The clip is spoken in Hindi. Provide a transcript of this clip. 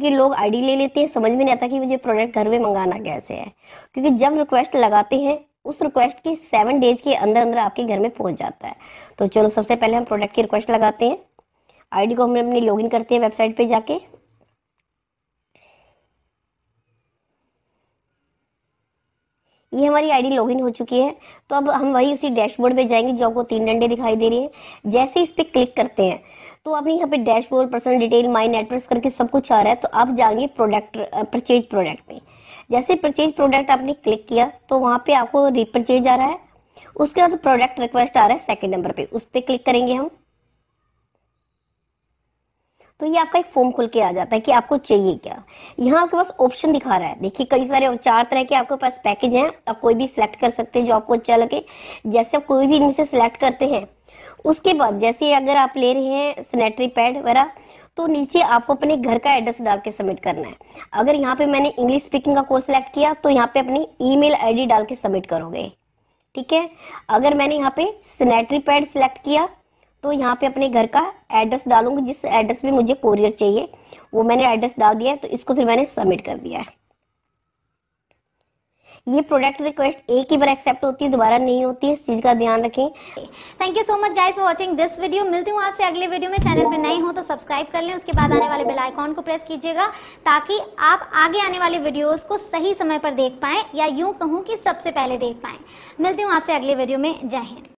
क्योंकि लोग आईडी ले लेते हैं समझ में नहीं आता कि मुझे प्रोडक्ट घर में मंगाना कैसे है क्योंकि जब रिक्वेस्ट लगाते हैं उस रिक्वेस्ट के सेवन डेज के अंदर अंदर आपके घर में पहुंच जाता है तो चलो सबसे पहले हम प्रोडक्ट की रिक्वेस्ट लगाते हैं आईडी को हम अपनी लॉगिन करते हैं वेबसाइट पे जाके ये हमारी आईडी लॉगिन हो चुकी है तो अब हम वही उसी डैशबोर्ड पे जाएंगे जो आपको तीन डंडे दिखाई दे रहे हैं जैसे इस पर क्लिक करते हैं तो आपने यहाँ पे dashboard personal detail my network करके सब कुछ आ रहा है तो आप जाएंगे प्रोडक्ट परचेज प्रोडक्ट में जैसे परचेज प्रोडक्ट आपने क्लिक किया तो वहाँ पे आपको रिपर्चेज आ रहा है उसके बाद प्रोडक्ट रिक्वेस्ट आ रहा है सेकेंड नंबर पे उस पर क्लिक करेंगे हम तो ये आपका एक फॉर्म खुल के आ जाता है कि आपको चाहिए क्या यहाँ आपके पास ऑप्शन दिखा रहा है देखिए कई सारे चार तरह के आपके पास पैकेज हैं आप कोई भी सिलेक्ट कर सकते हैं जो आपको अच्छा लगे जैसे आप कोई भी इनमें से सिलेक्ट करते हैं उसके बाद जैसे अगर आप ले रहे हैं सैनिटरी पैड वगैरह तो नीचे आपको अपने घर का एड्रेस डाल के सबमिट करना है अगर यहाँ पे मैंने इंग्लिश स्पीकिंग का कोर्स सिलेक्ट किया तो यहाँ पे अपनी ईमेल आईडी डाल के सबमिट करोगे ठीक है अगर मैंने यहाँ पे सैनिटरी पैड सिलेक्ट किया तो यहाँ पे अपने घर का एड्रेस डालूंगी जिस एड्रेस पे मुझे कोरियर चाहिए वो मैंने एड्रेस डाल दिया है तो इसको फिर मैंने सबमिट कर दिया है ये प्रोडक्ट रिक्वेस्ट एक ही बार एक्सेप्ट होती है दोबारा नहीं होती है इस चीज़ का ध्यान रखें thank you so much guys for watching this video मिलती हूँ आपसे अगले वीडियो में चैनल पर नई हो तो सब्सक्राइब कर लें उसके बाद आने वाले बेल आइकॉन को प्रेस कीजिएगा ताकि आप आगे आने वाले वीडियोस को सही समय पर देख पाए या यूं कहूं कि सबसे पहले देख पाए मिलती हूँ आपसे अगले वीडियो में जय हिंद